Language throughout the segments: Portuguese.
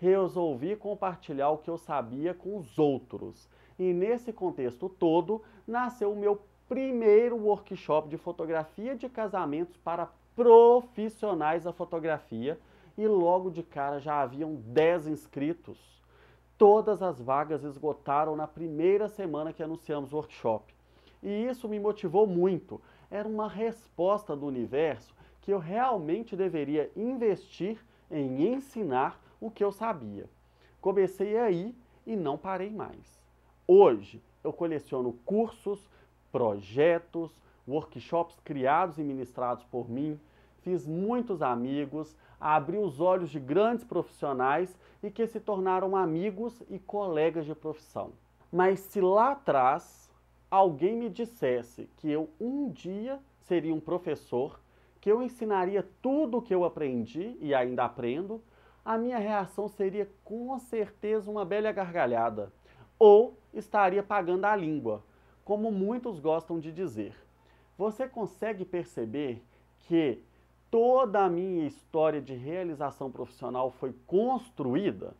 resolvi compartilhar o que eu sabia com os outros. E nesse contexto todo, nasceu o meu primeiro workshop de fotografia de casamentos para profissionais da fotografia e logo de cara já haviam 10 inscritos. Todas as vagas esgotaram na primeira semana que anunciamos o workshop. E isso me motivou muito. Era uma resposta do universo que eu realmente deveria investir em ensinar o que eu sabia. Comecei aí e não parei mais. Hoje eu coleciono cursos, projetos, workshops criados e ministrados por mim, fiz muitos amigos, abri os olhos de grandes profissionais e que se tornaram amigos e colegas de profissão. Mas se lá atrás alguém me dissesse que eu um dia seria um professor, que eu ensinaria tudo o que eu aprendi e ainda aprendo, a minha reação seria com certeza uma bela gargalhada, ou estaria pagando a língua, como muitos gostam de dizer. Você consegue perceber que toda a minha história de realização profissional foi construída?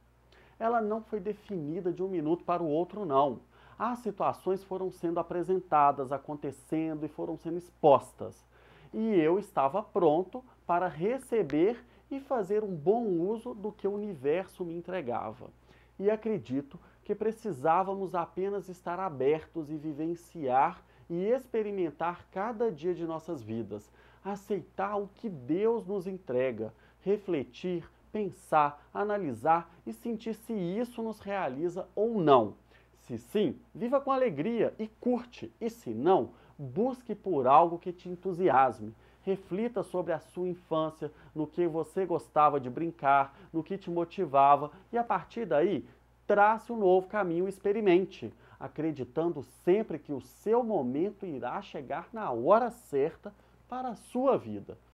Ela não foi definida de um minuto para o outro, não. As situações foram sendo apresentadas, acontecendo e foram sendo expostas. E eu estava pronto para receber e fazer um bom uso do que o universo me entregava. E acredito que precisávamos apenas estar abertos e vivenciar e experimentar cada dia de nossas vidas, aceitar o que Deus nos entrega, refletir, pensar, analisar e sentir se isso nos realiza ou não. Se sim, viva com alegria e curte, e se não, busque por algo que te entusiasme Reflita sobre a sua infância, no que você gostava de brincar, no que te motivava e a partir daí trace um novo caminho e experimente, acreditando sempre que o seu momento irá chegar na hora certa para a sua vida.